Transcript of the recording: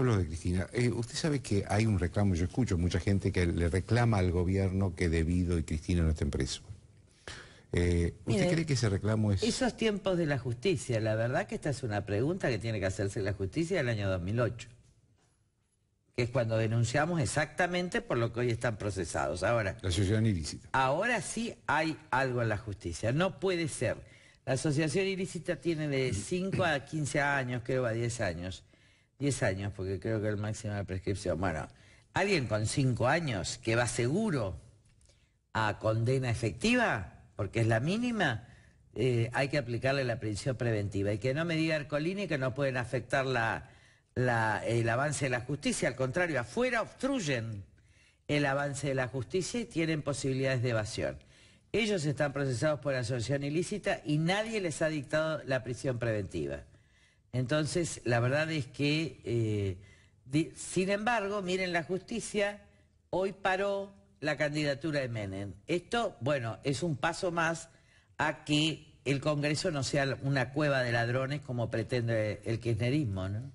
hablo de Cristina, eh, usted sabe que hay un reclamo, yo escucho mucha gente que le reclama al gobierno que Debido y Cristina no estén presos. Eh, ¿Usted cree que ese reclamo es...? Esos tiempos de la justicia, la verdad que esta es una pregunta que tiene que hacerse la justicia del año 2008, que es cuando denunciamos exactamente por lo que hoy están procesados. Ahora... La asociación ilícita. Ahora sí hay algo en la justicia, no puede ser. La asociación ilícita tiene de 5 a 15 años, creo a 10 años. 10 años, porque creo que el máximo de prescripción. Bueno, alguien con 5 años que va seguro a condena efectiva, porque es la mínima, eh, hay que aplicarle la prisión preventiva. Y que no me diga Arcolini que no pueden afectar el avance de la justicia, al contrario, afuera obstruyen el avance de la justicia y tienen posibilidades de evasión. Ellos están procesados por asociación ilícita y nadie les ha dictado la prisión preventiva. Entonces, la verdad es que, eh, sin embargo, miren, la justicia hoy paró la candidatura de Menem. Esto, bueno, es un paso más a que el Congreso no sea una cueva de ladrones como pretende el kirchnerismo, ¿no?